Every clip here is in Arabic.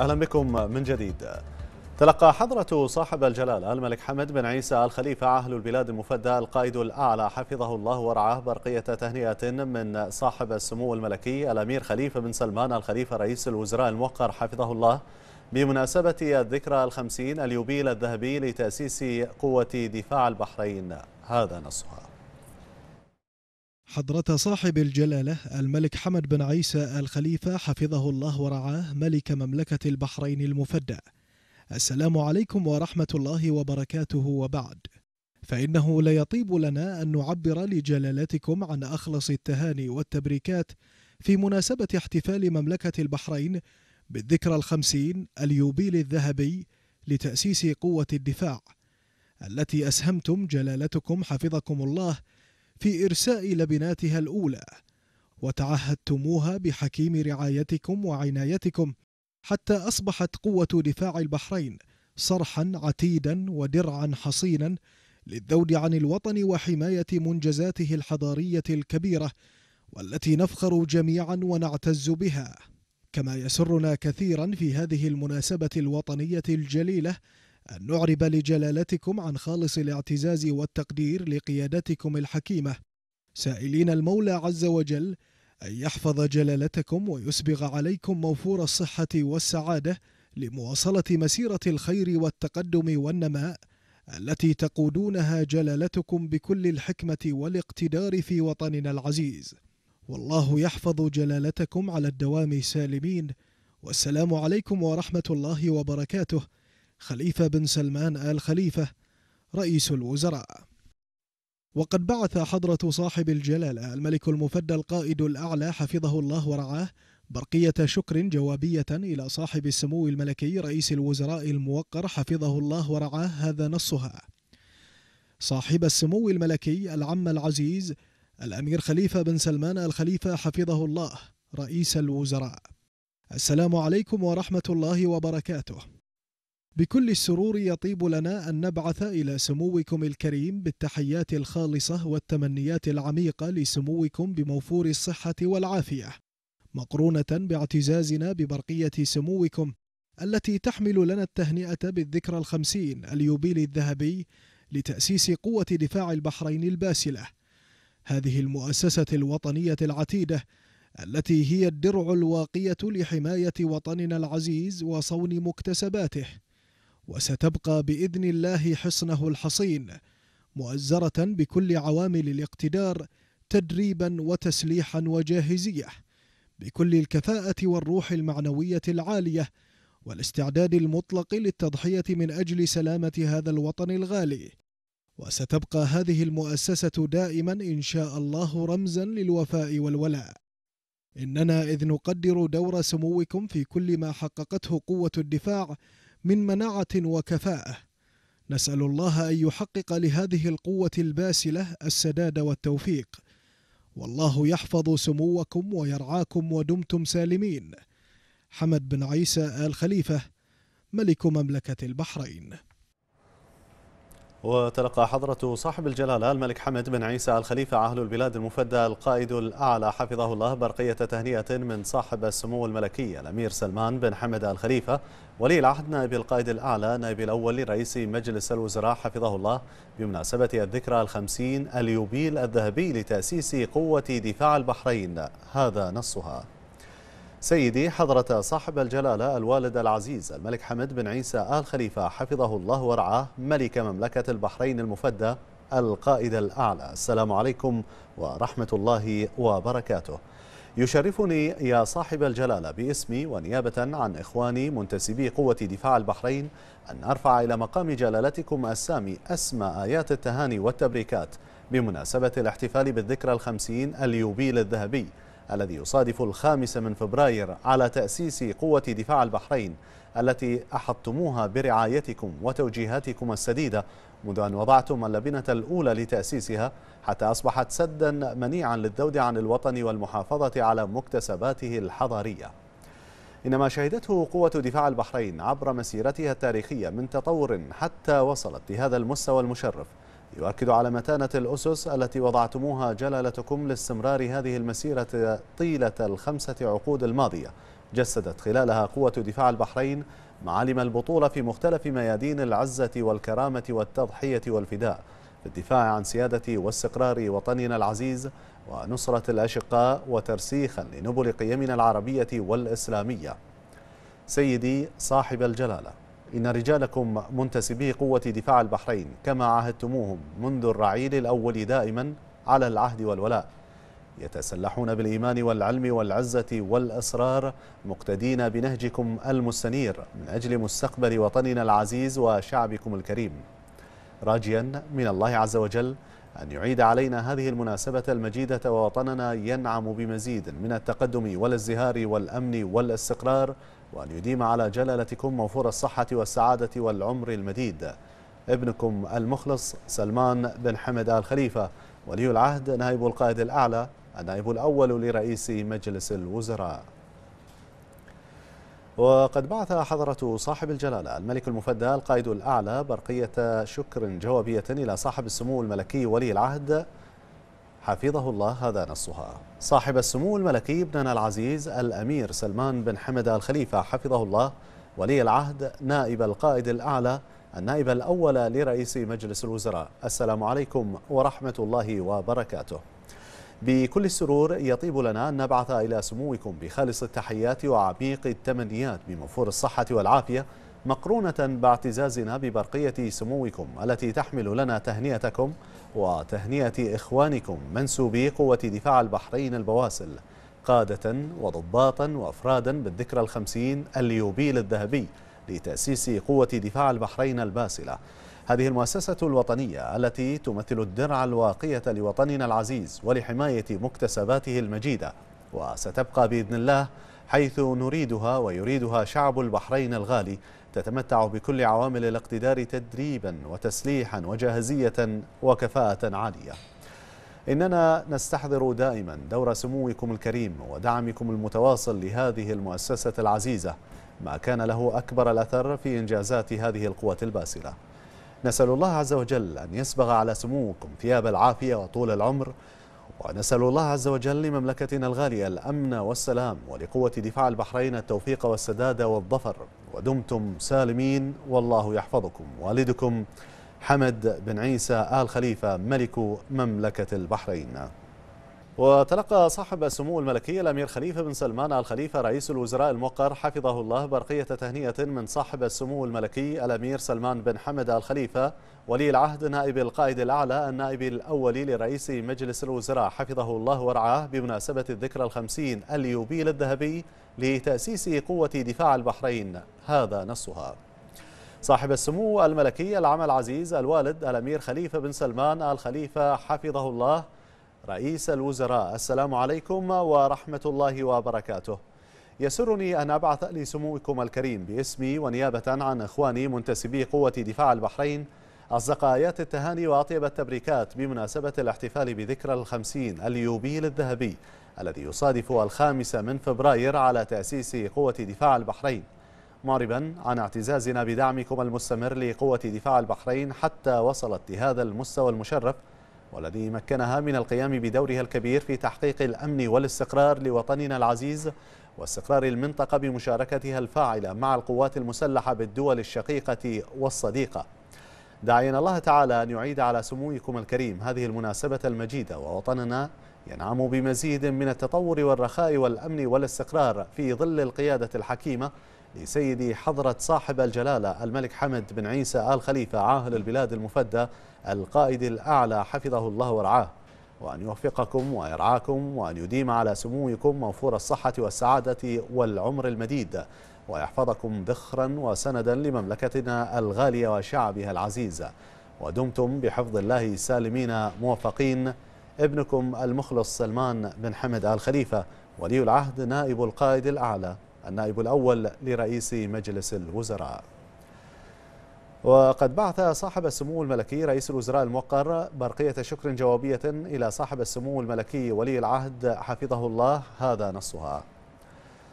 أهلا بكم من جديد تلقى حضرة صاحب الجلالة الملك حمد بن عيسى الخليفة أهل البلاد المفدى القائد الأعلى حفظه الله ورعاه برقية تهنئة من صاحب السمو الملكي الأمير خليفة بن سلمان الخليفة رئيس الوزراء الموقر حفظه الله بمناسبة الذكرى الخمسين اليوبيل الذهبي لتأسيس قوة دفاع البحرين هذا نصها حضرة صاحب الجلالة الملك حمد بن عيسى الخليفة حفظه الله ورعاه ملك مملكة البحرين المفدى السلام عليكم ورحمة الله وبركاته وبعد فإنه لا يطيب لنا أن نعبر لجلالتكم عن أخلص التهاني والتبريكات في مناسبة احتفال مملكة البحرين بالذكرى الخمسين اليوبيل الذهبي لتأسيس قوة الدفاع التي أسهمتم جلالتكم حفظكم الله في إرساء لبناتها الأولى وتعهدتموها بحكيم رعايتكم وعنايتكم حتى أصبحت قوة دفاع البحرين صرحا عتيدا ودرعا حصينا للذود عن الوطن وحماية منجزاته الحضارية الكبيرة والتي نفخر جميعا ونعتز بها كما يسرنا كثيرا في هذه المناسبة الوطنية الجليلة أن نعرب لجلالتكم عن خالص الاعتزاز والتقدير لقيادتكم الحكيمة سائلين المولى عز وجل أن يحفظ جلالتكم ويسبغ عليكم موفور الصحة والسعادة لمواصلة مسيرة الخير والتقدم والنماء التي تقودونها جلالتكم بكل الحكمة والاقتدار في وطننا العزيز والله يحفظ جلالتكم على الدوام سالمين والسلام عليكم ورحمة الله وبركاته خليفة بن سلمان آل خليفة رئيس الوزراء وقد بعث حضرة صاحب الجلالة الملك المفدى القائد الأعلى حفظه الله ورعاه برقية شكر جوابية إلى صاحب السمو الملكي رئيس الوزراء الموقر حفظه الله ورعاه هذا نصها صاحب السمو الملكي العم العزيز الأمير خليفة بن سلمان الخليفة حفظه الله رئيس الوزراء السلام عليكم ورحمة الله وبركاته بكل السرور يطيب لنا أن نبعث إلى سموكم الكريم بالتحيات الخالصة والتمنيات العميقة لسموكم بموفور الصحة والعافية مقرونة باعتزازنا ببرقية سموكم التي تحمل لنا التهنئة بالذكرى الخمسين اليوبيل الذهبي لتأسيس قوة دفاع البحرين الباسلة هذه المؤسسة الوطنية العتيدة التي هي الدرع الواقية لحماية وطننا العزيز وصون مكتسباته وستبقى باذن الله حصنه الحصين مؤزره بكل عوامل الاقتدار تدريبا وتسليحا وجاهزيه بكل الكفاءه والروح المعنويه العاليه والاستعداد المطلق للتضحيه من اجل سلامه هذا الوطن الغالي وستبقى هذه المؤسسه دائما ان شاء الله رمزا للوفاء والولاء اننا اذ نقدر دور سموكم في كل ما حققته قوه الدفاع من مناعة وكفاءة نسأل الله أن يحقق لهذه القوة الباسلة السداد والتوفيق والله يحفظ سموكم ويرعاكم ودمتم سالمين حمد بن عيسى آل خليفة ملك مملكة البحرين وتلقى حضرة صاحب الجلالة الملك حمد بن عيسى الخليفة عهل البلاد المفدى القائد الأعلى حفظه الله برقية تهنئة من صاحب السمو الملكي الأمير سلمان بن حمد الخليفة ولي العهد نائب القائد الأعلى نائب الأول لرئيس مجلس الوزراء حفظه الله بمناسبة الذكرى الخمسين اليوبيل الذهبي لتأسيس قوة دفاع البحرين هذا نصها سيدي حضرة صاحب الجلالة الوالد العزيز الملك حمد بن عيسى آل خليفة حفظه الله ورعاه ملك مملكة البحرين المفدى القائد الأعلى السلام عليكم ورحمة الله وبركاته يشرفني يا صاحب الجلالة باسمي ونيابة عن إخواني منتسبي قوة دفاع البحرين أن أرفع إلى مقام جلالتكم السامي أسمى آيات التهاني والتبريكات بمناسبة الاحتفال بالذكرى الخمسين اليوبيل الذهبي الذي يصادف الخامس من فبراير على تأسيس قوة دفاع البحرين التي أحطتموها برعايتكم وتوجيهاتكم السديدة منذ أن وضعتم اللبنة الأولى لتأسيسها حتى أصبحت سدا منيعا للذود عن الوطن والمحافظة على مكتسباته الحضارية إن ما شهدته قوة دفاع البحرين عبر مسيرتها التاريخية من تطور حتى وصلت لهذا المستوى المشرف يؤكد على متانة الأسس التي وضعتموها جلالتكم لاستمرار هذه المسيرة طيلة الخمسة عقود الماضية جسدت خلالها قوة دفاع البحرين معالم البطولة في مختلف ميادين العزة والكرامة والتضحية والفداء في الدفاع عن سيادة واستقرار وطننا العزيز ونصرة الأشقاء وترسيخا لنبل قيمنا العربية والإسلامية سيدي صاحب الجلاله إن رجالكم منتسبي قوة دفاع البحرين كما عاهدتموهم منذ الرعيل الأول دائما على العهد والولاء يتسلحون بالإيمان والعلم والعزة والأسرار مقتدين بنهجكم المستنير من أجل مستقبل وطننا العزيز وشعبكم الكريم راجيا من الله عز وجل أن يعيد علينا هذه المناسبة المجيدة ووطننا ينعم بمزيد من التقدم والازدهار والأمن والاستقرار وأن يديم على جلالتكم موفور الصحة والسعادة والعمر المديد ابنكم المخلص سلمان بن حمد آل خليفة ولي العهد نائب القائد الأعلى النائب الأول لرئيس مجلس الوزراء وقد بعث حضرة صاحب الجلالة الملك المفدى القائد الأعلى برقية شكر جوابية إلى صاحب السمو الملكي ولي العهد حفظه الله هذا نصها صاحب السمو الملكي ابننا العزيز الأمير سلمان بن حمد الخليفة حفظه الله ولي العهد نائب القائد الأعلى النائب الأول لرئيس مجلس الوزراء السلام عليكم ورحمة الله وبركاته بكل السرور يطيب لنا أن نبعث إلى سموكم بخالص التحيات وعميق التمنيات بموفور الصحة والعافية مقرونة باعتزازنا ببرقية سموكم التي تحمل لنا تهنئتكم وتهنئة إخوانكم منسوبي قوة دفاع البحرين البواسل قادة وضباطا وأفرادا بالذكرى الخمسين اليوبيل الذهبي لتأسيس قوة دفاع البحرين الباسلة هذه المؤسسة الوطنية التي تمثل الدرع الواقية لوطننا العزيز ولحماية مكتسباته المجيدة وستبقى بإذن الله حيث نريدها ويريدها شعب البحرين الغالي تتمتع بكل عوامل الاقتدار تدريبا وتسليحا وجاهزية وكفاءة عالية إننا نستحضر دائما دور سموكم الكريم ودعمكم المتواصل لهذه المؤسسة العزيزة ما كان له أكبر الأثر في إنجازات هذه القوات الباسلة نسأل الله عز وجل أن يسبغ على سموكم ثياب العافية وطول العمر ونسأل الله عز وجل لمملكتنا الغالية الأمن والسلام ولقوة دفاع البحرين التوفيق والسداد والظفر ودمتم سالمين والله يحفظكم والدكم حمد بن عيسى آل خليفة ملك مملكة البحرين وتلقى صاحب السمو الملكي الأمير خليفة بن سلمان الخليفة رئيس الوزراء الموقر حفظه الله برقية تهنئة من صاحب السمو الملكي الأمير سلمان بن حمد الخليفة ولي العهد نائب القائد الأعلى النائب الأول لرئيس مجلس الوزراء حفظه الله ورعاه بمناسبة الذكرى الخمسين اليوبيل الذهبي لتأسيس قوة دفاع البحرين هذا نصها صاحب السمو الملكي العمل العزيز الوالد الأمير خليفة بن سلمان الخليفة حفظه الله رئيس الوزراء السلام عليكم ورحمة الله وبركاته يسرني أن أبعث لسموكم الكريم باسمي ونيابة عن إخواني منتسبي قوة دفاع البحرين آيات التهاني وأطيب التبريكات بمناسبة الاحتفال بذكرى الخمسين اليوبيل الذهبي الذي يصادف الخامس من فبراير على تأسيس قوة دفاع البحرين معربا عن اعتزازنا بدعمكم المستمر لقوة دفاع البحرين حتى وصلت لهذا المستوى المشرف والذي مكنها من القيام بدورها الكبير في تحقيق الأمن والاستقرار لوطننا العزيز واستقرار المنطقة بمشاركتها الفاعلة مع القوات المسلحة بالدول الشقيقة والصديقة داعينا الله تعالى أن يعيد على سموكم الكريم هذه المناسبة المجيدة ووطننا ينعم بمزيد من التطور والرخاء والأمن والاستقرار في ظل القيادة الحكيمة لسيدي حضرة صاحب الجلالة الملك حمد بن عيسى آل خليفة عاهل البلاد المفدى القائد الأعلى حفظه الله ورعاه وأن يوفقكم ويرعاكم وأن يديم على سموكم موفور الصحة والسعادة والعمر المديد ويحفظكم ذخرا وسندا لمملكتنا الغالية وشعبها العزيز ودمتم بحفظ الله سالمين موفقين ابنكم المخلص سلمان بن حمد آل خليفة ولي العهد نائب القائد الأعلى النائب الأول لرئيس مجلس الوزراء وقد بعث صاحب السمو الملكي رئيس الوزراء الموقر برقية شكر جوابية إلى صاحب السمو الملكي ولي العهد حفظه الله هذا نصها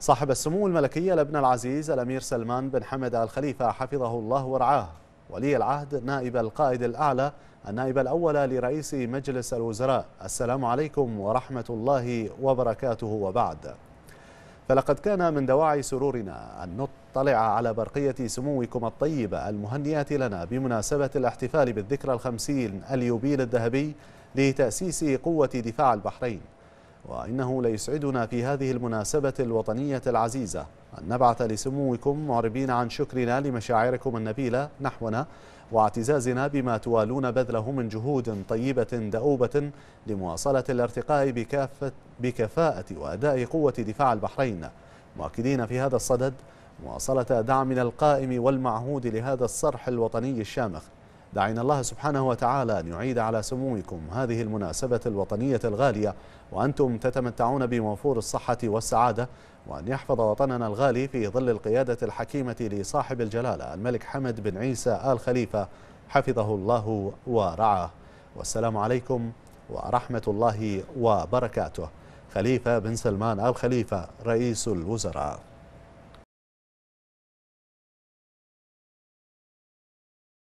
صاحب السمو الملكي الابن العزيز الأمير سلمان بن حمد الخليفة حفظه الله ورعاه ولي العهد نائب القائد الأعلى النائب الأول لرئيس مجلس الوزراء السلام عليكم ورحمة الله وبركاته وبعد فلقد كان من دواعي سرورنا أن نطلع على برقية سموكم الطيبة المهنية لنا بمناسبة الاحتفال بالذكرى الخمسين اليوبيل الذهبي لتأسيس قوة دفاع البحرين وإنه ليسعدنا في هذه المناسبة الوطنية العزيزة أن نبعث لسموكم معربين عن شكرنا لمشاعركم النبيلة نحونا واعتزازنا بما توالون بذله من جهود طيبة دؤوبة لمواصلة الارتقاء بكافة بكفاءة وأداء قوة دفاع البحرين مؤكدين في هذا الصدد مواصلة دعمنا القائم والمعهود لهذا الصرح الوطني الشامخ دعينا الله سبحانه وتعالى أن يعيد على سموكم هذه المناسبة الوطنية الغالية وأنتم تتمتعون بموفور الصحة والسعادة وأن يحفظ وطننا الغالي في ظل القيادة الحكيمة لصاحب الجلالة الملك حمد بن عيسى آل خليفة حفظه الله ورعاه والسلام عليكم ورحمة الله وبركاته خليفة بن سلمان آل خليفة رئيس الوزراء